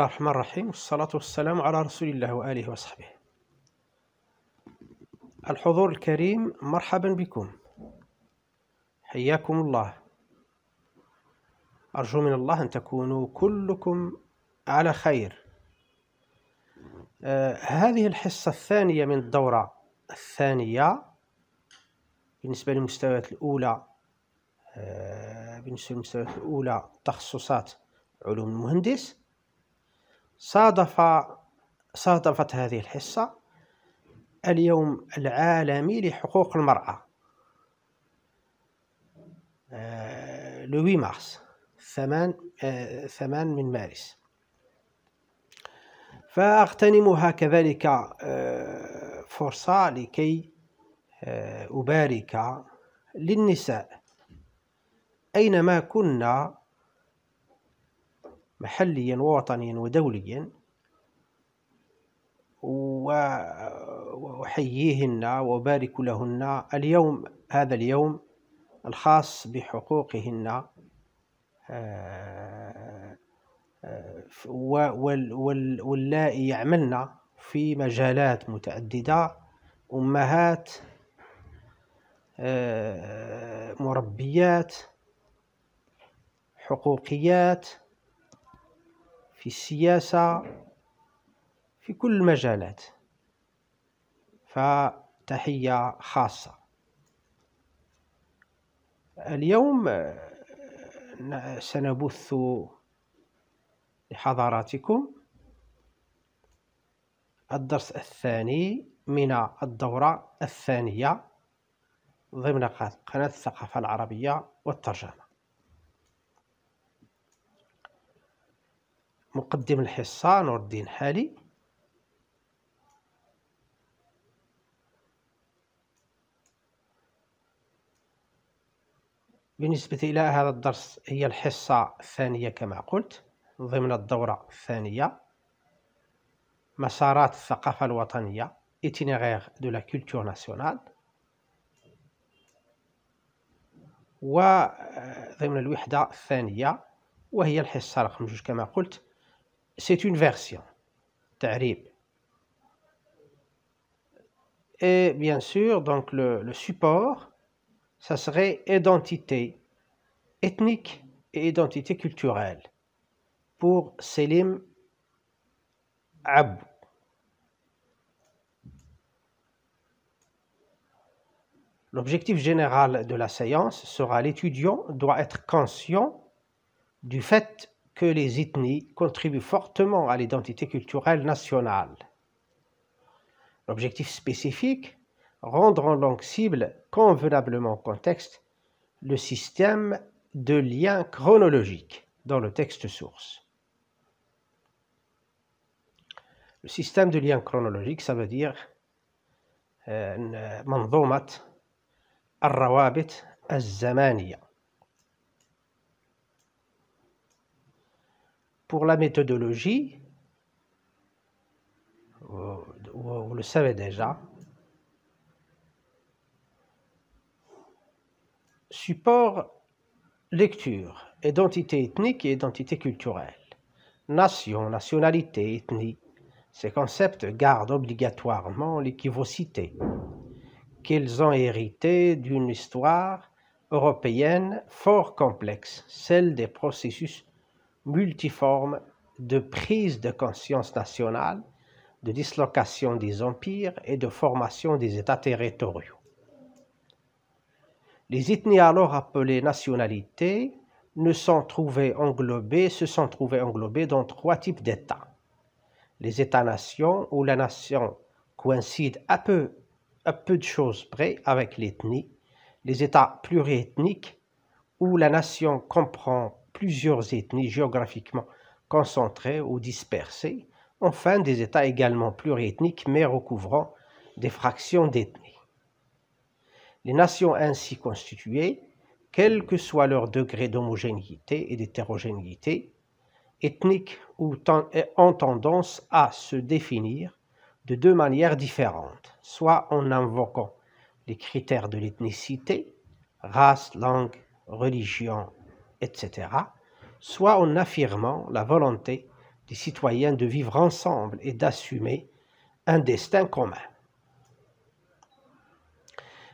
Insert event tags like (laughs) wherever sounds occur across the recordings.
الله الرحمن الرحيم والصلاة والسلام على رسول الله وآله وصحبه الحضور الكريم مرحبا بكم حياكم الله أرجو من الله أن تكونوا كلكم على خير آه هذه الحصة الثانية من الدورة الثانية بالنسبة للمستويات الأولى آه بالنسبة للمستويات الأولى تخصصات علوم المهندس صادف صادفت هذه الحصة اليوم العالمي لحقوق المرأة آه، لوي مارس ثمان آه، ثمان من مارس فأغتنمها كذلك آه، فرصة لكي أبارك للنساء أينما كنا محليا ووطنيا ودوليا وأحييهن وأبارك لهن اليوم هذا اليوم الخاص بحقوقهن آه، آه، واللائي يعملن في مجالات متعددة أمهات آه، مربيات حقوقيات في السياسة في كل المجالات فتحية خاصة اليوم سنبث لحضراتكم الدرس الثاني من الدورة الثانية ضمن قناة الثقافة العربية والترجمة مقدم الحصة نور الدين حالي بالنسبة إلى هذا الدرس هي الحصة الثانية كما قلت ضمن الدورة الثانية مسارات الثقافة الوطنية إتنغير دو لا كولتور ناسيونال وضمن الوحدة الثانية وهي الحصة رقم جوج كما قلت c'est une version, ta'rib. Et bien sûr, donc le, le support, ça serait identité ethnique et identité culturelle pour Selim Abou. L'objectif général de la séance sera l'étudiant doit être conscient du fait les ethnies contribuent fortement à l'identité culturelle nationale. L'objectif spécifique, rendre en langue cible convenablement contexte le système de liens chronologiques dans le texte source. Le système de liens chronologiques, ça veut dire euh, pour la méthodologie, oh, oh, vous le savez déjà, support lecture, identité ethnique et identité culturelle. Nation, nationalité, ethnie, ces concepts gardent obligatoirement l'équivocité qu'ils ont hérité d'une histoire européenne fort complexe, celle des processus multiforme de prise de conscience nationale, de dislocation des empires et de formation des États territoriaux. Les ethnies alors appelées nationalités ne sont trouvées englobées, se sont trouvées englobées dans trois types d'États. Les États-nations où la nation coïncide à peu, à peu de choses près avec l'ethnie, les États pluriethniques où la nation comprend plusieurs ethnies géographiquement concentrées ou dispersées, enfin des États également pluriethniques mais recouvrant des fractions d'ethnies. Les nations ainsi constituées, quel que soit leur degré d'homogénéité et d'hétérogénéité, ethniques ont tendance à se définir de deux manières différentes, soit en invoquant les critères de l'ethnicité, race, langue, religion, etc., soit en affirmant la volonté des citoyens de vivre ensemble et d'assumer un destin commun.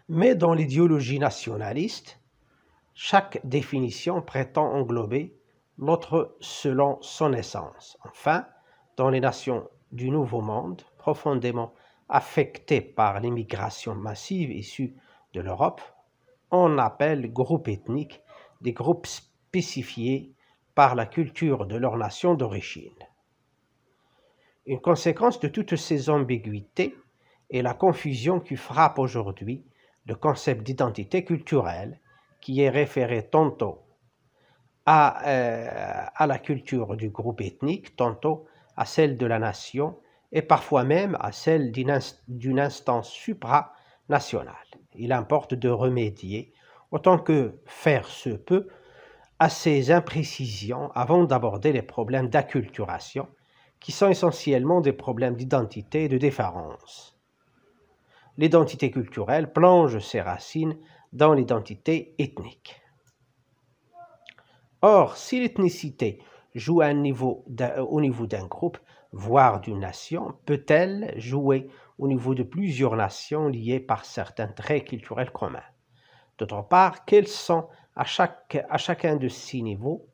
Mais dans l'idéologie nationaliste, chaque définition prétend englober l'autre selon son essence. Enfin, dans les nations du Nouveau Monde, profondément affectées par l'immigration massive issue de l'Europe, on appelle groupes ethniques des groupes par la culture de leur nation d'origine. Une conséquence de toutes ces ambiguïtés est la confusion qui frappe aujourd'hui le concept d'identité culturelle qui est référé tantôt à, euh, la culture du groupe ethnique, tantôt à celle de la nation et parfois même à celle d'une instance supranationale. Il importe de remédier autant que faire se peut à ces imprécisions avant d'aborder les problèmes d'acculturation, qui sont essentiellement des problèmes d'identité et de déférence. L'identité culturelle plonge ses racines dans l'identité ethnique. Or, si l'ethnicité joue un niveau au niveau d'un groupe, voire d'une nation, peut-elle jouer au niveau de plusieurs nations liées par certains traits culturels communs D'autre part, quels sont à, chaque, à chacun de ces niveaux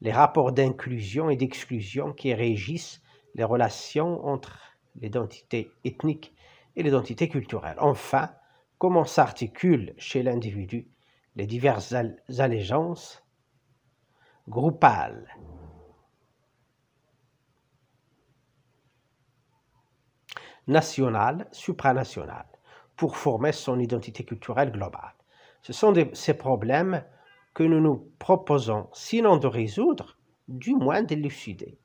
les rapports d'inclusion et d'exclusion qui régissent les relations entre l'identité ethnique et l'identité culturelle. Enfin, comment s'articulent chez l'individu les diverses allégeances groupales nationales, supranationales, pour former son identité culturelle globale. Ce sont ces problèmes que nous nous proposons, sinon de résoudre, du moins d'élucider,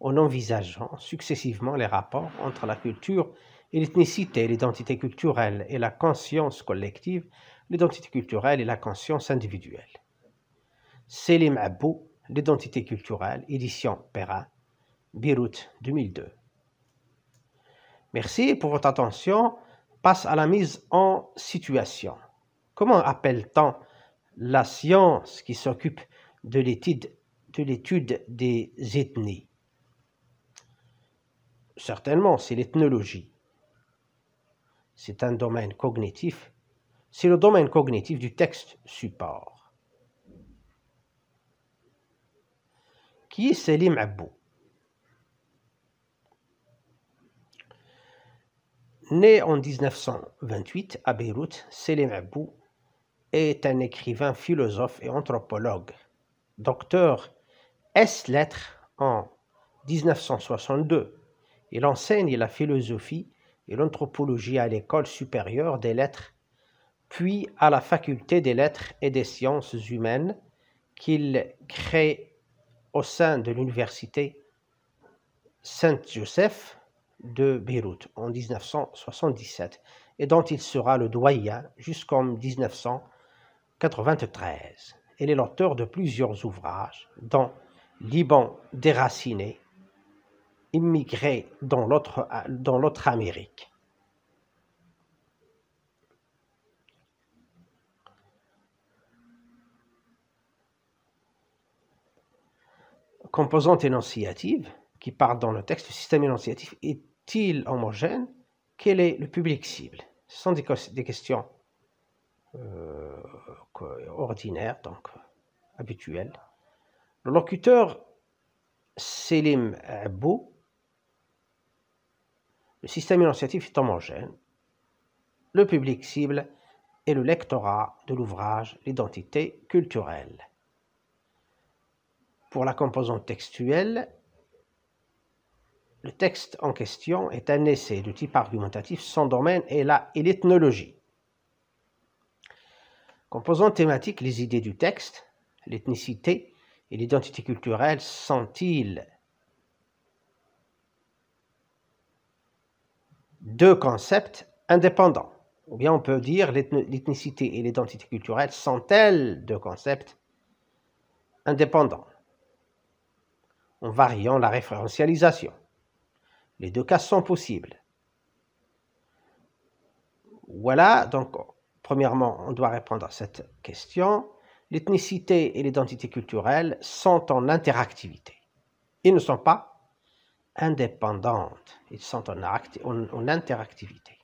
en envisageant successivement les rapports entre la culture et l'ethnicité, l'identité culturelle et la conscience collective, l'identité culturelle et la conscience individuelle. Selim Abou, L'identité culturelle, édition Perrin, Beyrouth 2002. Merci pour votre attention. Passe à la mise en situation. Comment appelle-t-on la science qui s'occupe de l'étude des ethnies. Certainement, c'est l'ethnologie. C'est un domaine cognitif. C'est le domaine cognitif du texte support. Qui est Selim Abou Né en 1928 à Beyrouth, Selim Abou est un écrivain, philosophe et anthropologue. Docteur S lettres en 1962, il enseigne la philosophie et l'anthropologie à l'école supérieure des lettres, puis à la faculté des lettres et des sciences humaines qu'il crée au sein de l'université Saint-Joseph de Beyrouth en 1977 et dont il sera le doyen jusqu'en 1977. 93. Elle est l'auteur de plusieurs ouvrages, dont Liban déraciné, Immigré dans l'autre, Amérique. Composante énonciative, qui part dans le texte, le système énonciatif est-il homogène Quel est le public cible Ce sont des questions euh, ordinaire, donc habituel. Le locuteur Selim Abou, le système énonciatif est homogène. Le public cible est le lectorat de l'ouvrage, l'identité culturelle. Pour la composante textuelle, le texte en question est un essai de type argumentatif. sans domaine est l'ethnologie. Composant thématique, les idées du texte, l'ethnicité et l'identité culturelle sont-ils deux concepts indépendants Ou bien on peut dire l'ethnicité et l'identité culturelle sont-elles deux concepts indépendants en variant la référentialisation. Les deux cas sont possibles. Voilà, donc Premièrement, on doit répondre à cette question. L'ethnicité et l'identité culturelle sont en interactivité. Ils ne sont pas indépendantes, ils sont en, en interactivité.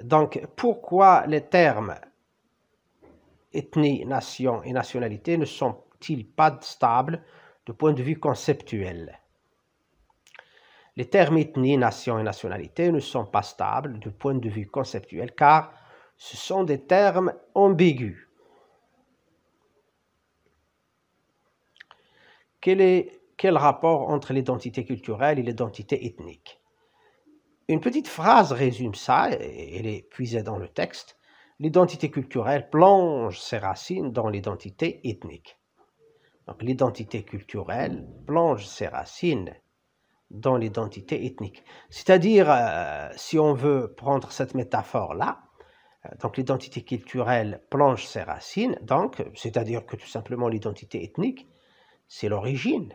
Donc, pourquoi les termes ethnie, nation et nationalité ne sont-ils pas stables du point de vue conceptuel les termes ethnie, nation et nationalité ne sont pas stables du point de vue conceptuel car ce sont des termes ambigus. Quel, est, quel rapport entre l'identité culturelle et l'identité ethnique Une petite phrase résume ça, et elle est puisée dans le texte. L'identité culturelle plonge ses racines dans l'identité ethnique. Donc l'identité culturelle plonge ses racines dans l'identité ethnique. C'est-à-dire, euh, si on veut prendre cette métaphore-là, euh, donc l'identité culturelle plonge ses racines, donc, c'est-à-dire que tout simplement l'identité ethnique, c'est l'origine.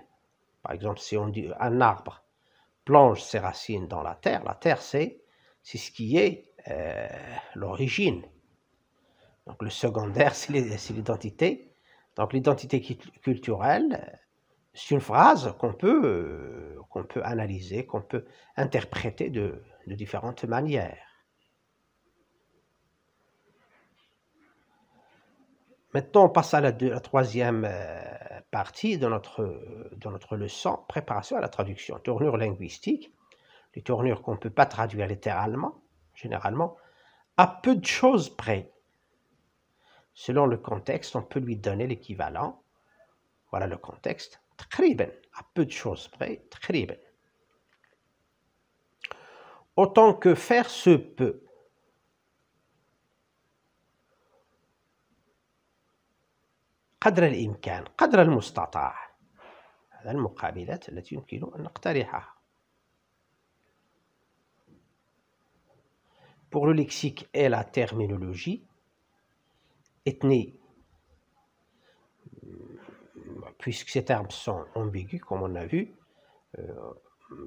Par exemple, si on dit un arbre plonge ses racines dans la terre, la terre, c'est, c'est ce qui est euh, l'origine. Donc le secondaire, (laughs) c'est l'identité. Donc l'identité culturelle, c'est une phrase qu'on peut, euh, peut analyser, qu'on peut interpréter de, différentes manières. Maintenant, on passe à la, troisième euh, partie de notre, de notre leçon, préparation à la traduction, tournure linguistique, les tournures qu'on ne peut pas traduire littéralement, généralement, à peu de choses près. Selon le contexte, on peut lui donner l'équivalent. Voilà le contexte. تقريبا à peu de choses près تقريبا autant que faire se peut قدر الامكان قدر المستطاع هذا المقابلات التي يمكن ان نقترحها Pour le lexique et la terminologie, ethnie puisque ces termes sont ambigus, comme on a vu, euh,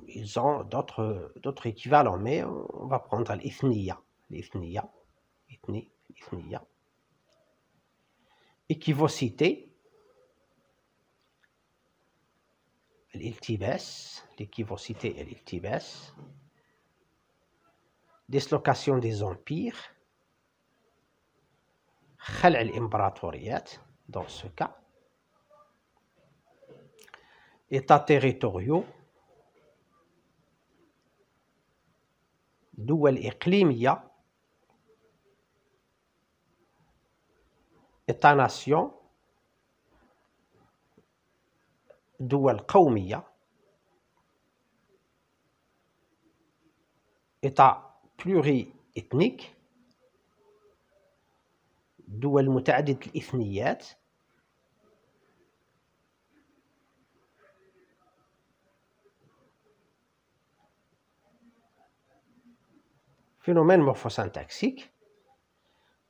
ils ont d'autres, d'autres équivalents, mais on va prendre l'ethnia. L'ethnia. ethnie, Équivocité, l'équivocité et l'iltibas. Dislocation des empires, khal al dans ce cas. États تيريتوريو دول إقليمية إتا ناسيون دول قومية إتا بلوري إثنيك دول متعددة الإثنيات Phénomène morphosyntaxique.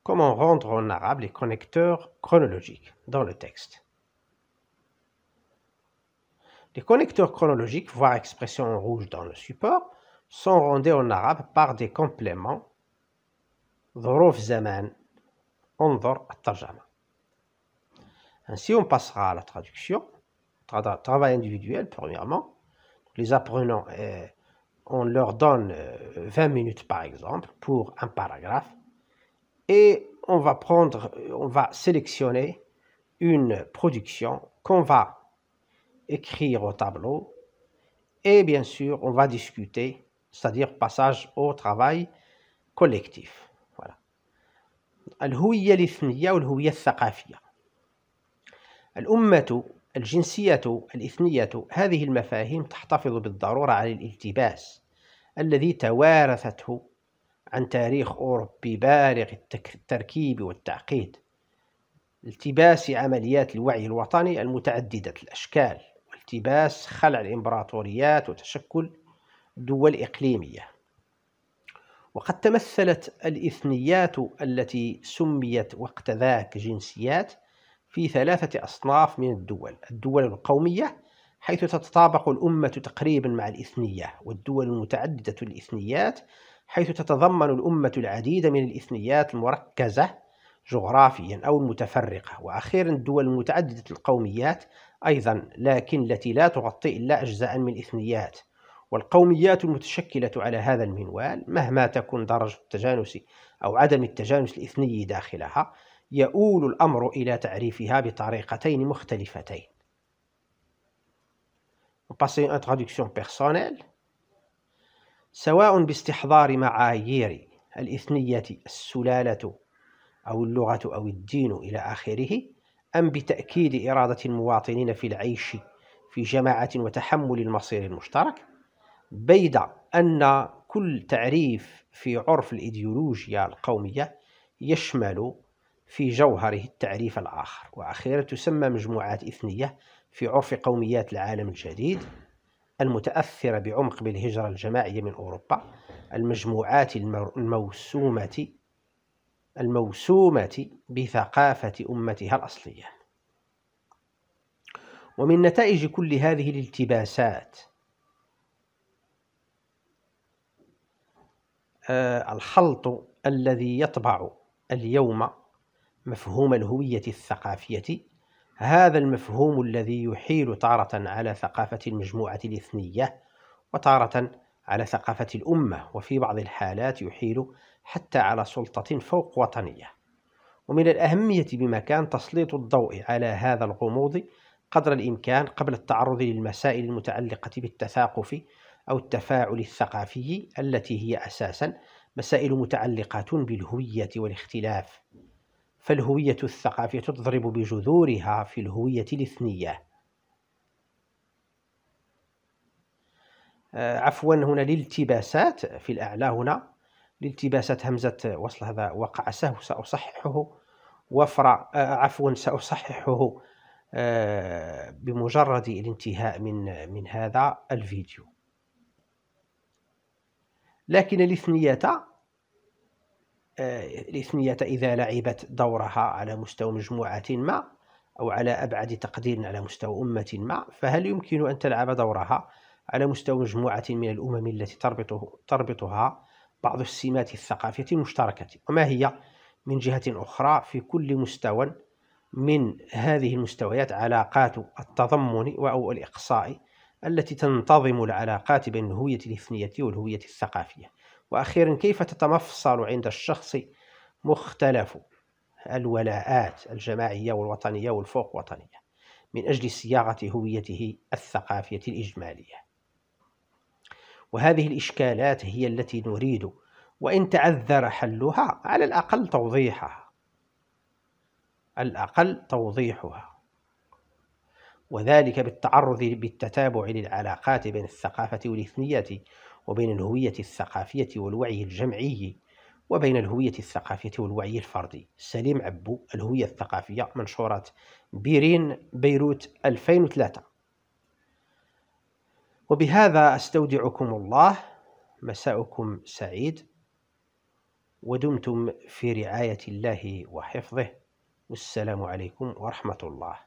Comment rendre en arabe les connecteurs chronologiques dans le texte Les connecteurs chronologiques, voire expressions en rouge dans le support, sont rendus en arabe par des compléments Ainsi, on passera à la traduction, travail individuel premièrement. Les apprenants et on leur donne 20 euh, minutes par exemple pour un paragraphe et on va prendre, euh, on va sélectionner une production qu'on va écrire au tableau et bien sûr on va discuter, c'est-à-dire passage au travail collectif. Voilà. الجنسية الإثنية هذه المفاهيم تحتفظ بالضرورة على الالتباس الذي توارثته عن تاريخ أوروبي بالغ التركيب والتعقيد التباس عمليات الوعي الوطني المتعددة الأشكال والتباس خلع الإمبراطوريات وتشكل دول إقليمية وقد تمثلت الإثنيات التي سميت وقت ذاك جنسيات في ثلاثة أصناف من الدول الدول القومية حيث تتطابق الأمة تقريبا مع الإثنية والدول المتعددة الإثنيات حيث تتضمن الأمة العديد من الإثنيات المركزة جغرافيا أو المتفرقة وأخيرا الدول المتعددة القوميات أيضا لكن التي لا تغطي إلا أجزاء من الإثنيات والقوميات المتشكلة على هذا المنوال مهما تكون درجة التجانس أو عدم التجانس الإثني داخلها يؤول الأمر إلى تعريفها بطريقتين مختلفتين une traduction personnelle سواء باستحضار معايير الإثنية السلالة أو اللغة أو الدين إلى آخره أم بتأكيد إرادة المواطنين في العيش في جماعة وتحمل المصير المشترك بيد أن كل تعريف في عرف الإيديولوجيا القومية يشمل في جوهره التعريف الآخر وأخيرا تسمى مجموعات إثنية في عرف قوميات العالم الجديد المتأثرة بعمق بالهجرة الجماعية من أوروبا المجموعات الموسومة الموسومة بثقافة أمتها الأصلية ومن نتائج كل هذه الالتباسات آه، الخلط الذي يطبع اليوم مفهوم الهوية الثقافية هذا المفهوم الذي يحيل تارة على ثقافة المجموعة الإثنية وتارة على ثقافة الأمة وفي بعض الحالات يحيل حتى على سلطة فوق وطنية ومن الأهمية بمكان تسليط الضوء على هذا الغموض قدر الإمكان قبل التعرض للمسائل المتعلقة بالتثاقف أو التفاعل الثقافي التي هي أساسا مسائل متعلقة بالهوية والاختلاف فالهوية الثقافية تضرب بجذورها في الهوية الاثنية آه، عفوا هنا الالتباسات في الأعلى هنا الالتباسات همزة وصل هذا وقع سهو سأصححه وفر آه، عفوا سأصححه آه، بمجرد الانتهاء من من هذا الفيديو لكن الاثنية آه، الإثنية إذا لعبت دورها على مستوى مجموعة ما أو على أبعد تقدير على مستوى أمة ما فهل يمكن أن تلعب دورها على مستوى مجموعة من الأمم التي تربطه تربطها بعض السمات الثقافية المشتركة وما هي من جهة أخرى في كل مستوى من هذه المستويات علاقات التضمن أو الإقصاء التي تنتظم العلاقات بين الهوية الإثنية والهوية الثقافية وأخيرا كيف تتمفصل عند الشخص مختلف الولاءات الجماعية والوطنية والفوق وطنية من أجل صياغة هويته الثقافية الإجمالية وهذه الإشكالات هي التي نريد وإن تعذر حلها على الأقل توضيحها الأقل توضيحها وذلك بالتعرض بالتتابع للعلاقات بين الثقافة والإثنية وبين الهوية الثقافية والوعي الجمعي وبين الهوية الثقافية والوعي الفردي سليم عبو الهوية الثقافية منشورة بيرين بيروت 2003 وبهذا أستودعكم الله مساءكم سعيد ودمتم في رعاية الله وحفظه والسلام عليكم ورحمة الله